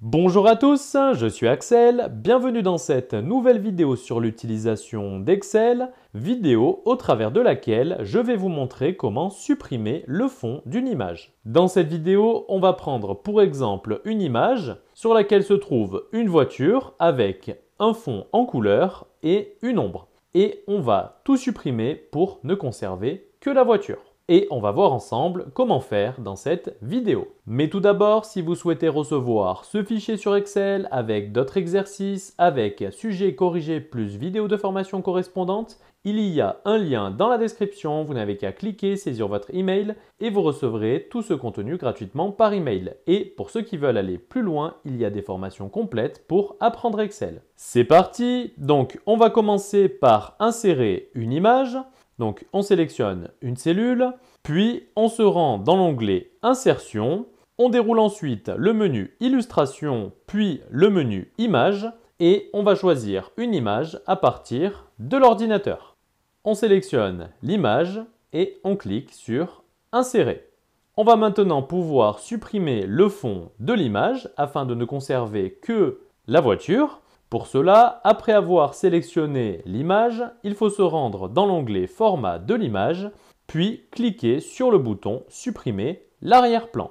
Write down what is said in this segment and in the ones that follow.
Bonjour à tous, je suis Axel, bienvenue dans cette nouvelle vidéo sur l'utilisation d'Excel, vidéo au travers de laquelle je vais vous montrer comment supprimer le fond d'une image. Dans cette vidéo, on va prendre pour exemple une image sur laquelle se trouve une voiture avec un fond en couleur et une ombre. Et on va tout supprimer pour ne conserver que la voiture et on va voir ensemble comment faire dans cette vidéo. Mais tout d'abord, si vous souhaitez recevoir ce fichier sur Excel avec d'autres exercices, avec sujets corrigés plus vidéos de formation correspondantes, il y a un lien dans la description, vous n'avez qu'à cliquer, saisir votre email et vous recevrez tout ce contenu gratuitement par email. Et pour ceux qui veulent aller plus loin, il y a des formations complètes pour apprendre Excel. C'est parti Donc on va commencer par insérer une image. Donc on sélectionne une cellule, puis on se rend dans l'onglet Insertion. On déroule ensuite le menu Illustration, puis le menu Image, et on va choisir une image à partir de l'ordinateur. On sélectionne l'image et on clique sur Insérer. On va maintenant pouvoir supprimer le fond de l'image afin de ne conserver que la voiture. Pour cela, après avoir sélectionné l'image, il faut se rendre dans l'onglet Format de l'image, puis cliquer sur le bouton Supprimer l'arrière-plan.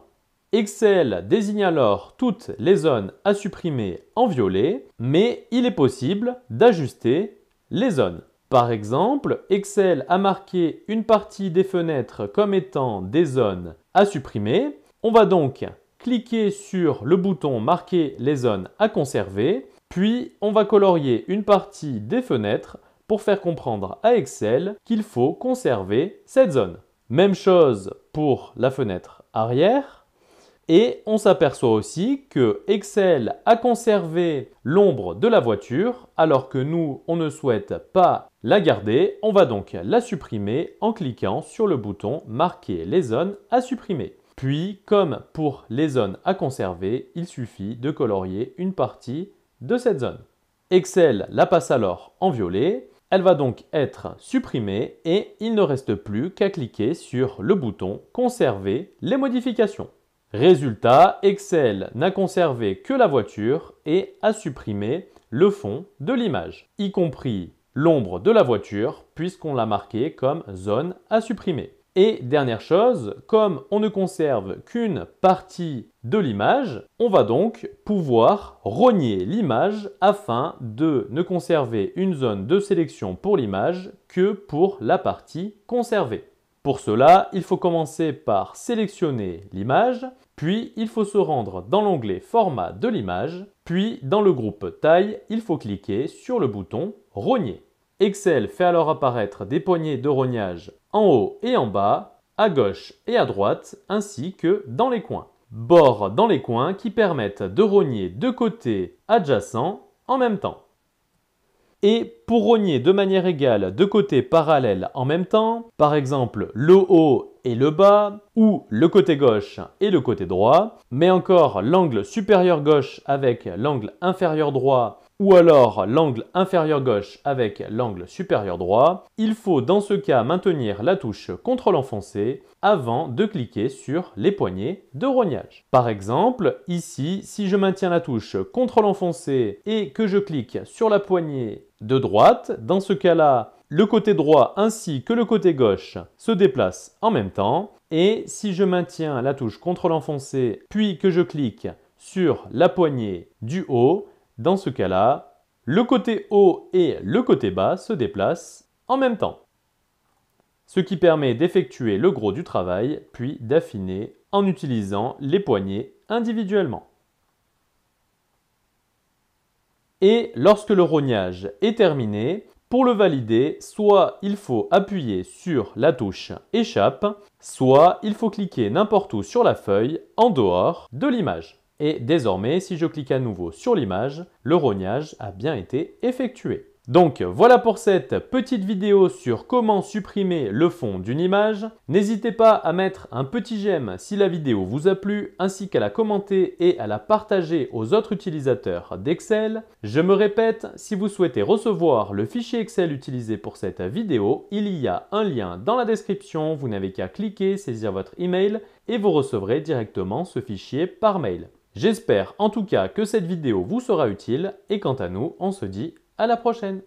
Excel désigne alors toutes les zones à supprimer en violet, mais il est possible d'ajuster les zones. Par exemple, Excel a marqué une partie des fenêtres comme étant des zones à supprimer. On va donc cliquer sur le bouton marquer les zones à conserver puis, on va colorier une partie des fenêtres pour faire comprendre à Excel qu'il faut conserver cette zone. Même chose pour la fenêtre arrière. Et on s'aperçoit aussi que Excel a conservé l'ombre de la voiture alors que nous, on ne souhaite pas la garder. On va donc la supprimer en cliquant sur le bouton marquer les zones à supprimer. Puis, comme pour les zones à conserver, il suffit de colorier une partie de cette zone. Excel la passe alors en violet, elle va donc être supprimée et il ne reste plus qu'à cliquer sur le bouton Conserver les modifications. Résultat, Excel n'a conservé que la voiture et a supprimé le fond de l'image, y compris l'ombre de la voiture puisqu'on l'a marqué comme zone à supprimer. Et dernière chose, comme on ne conserve qu'une partie de l'image, on va donc pouvoir rogner l'image afin de ne conserver une zone de sélection pour l'image que pour la partie conservée. Pour cela, il faut commencer par sélectionner l'image, puis il faut se rendre dans l'onglet Format de l'image, puis dans le groupe Taille, il faut cliquer sur le bouton Rogner. Excel fait alors apparaître des poignées de rognage en haut et en bas, à gauche et à droite, ainsi que dans les coins. Bords dans les coins qui permettent de rogner deux côtés adjacents en même temps. Et pour rogner de manière égale deux côtés parallèles en même temps, par exemple le haut et le bas, ou le côté gauche et le côté droit, mais encore l'angle supérieur gauche avec l'angle inférieur droit, ou alors l'angle inférieur gauche avec l'angle supérieur droit, il faut dans ce cas maintenir la touche CTRL enfoncé avant de cliquer sur les poignées de rognage. Par exemple, ici, si je maintiens la touche CTRL enfoncé et que je clique sur la poignée de droite. Dans ce cas-là, le côté droit ainsi que le côté gauche se déplacent en même temps. Et si je maintiens la touche CTRL enfoncé, puis que je clique sur la poignée du haut, dans ce cas-là, le côté haut et le côté bas se déplacent en même temps. Ce qui permet d'effectuer le gros du travail, puis d'affiner en utilisant les poignées individuellement. Et lorsque le rognage est terminé, pour le valider, soit il faut appuyer sur la touche échappe, soit il faut cliquer n'importe où sur la feuille en dehors de l'image. Et désormais, si je clique à nouveau sur l'image, le rognage a bien été effectué. Donc voilà pour cette petite vidéo sur comment supprimer le fond d'une image. N'hésitez pas à mettre un petit j'aime si la vidéo vous a plu, ainsi qu'à la commenter et à la partager aux autres utilisateurs d'Excel. Je me répète, si vous souhaitez recevoir le fichier Excel utilisé pour cette vidéo, il y a un lien dans la description, vous n'avez qu'à cliquer, saisir votre email et vous recevrez directement ce fichier par mail. J'espère en tout cas que cette vidéo vous sera utile et quant à nous, on se dit à la prochaine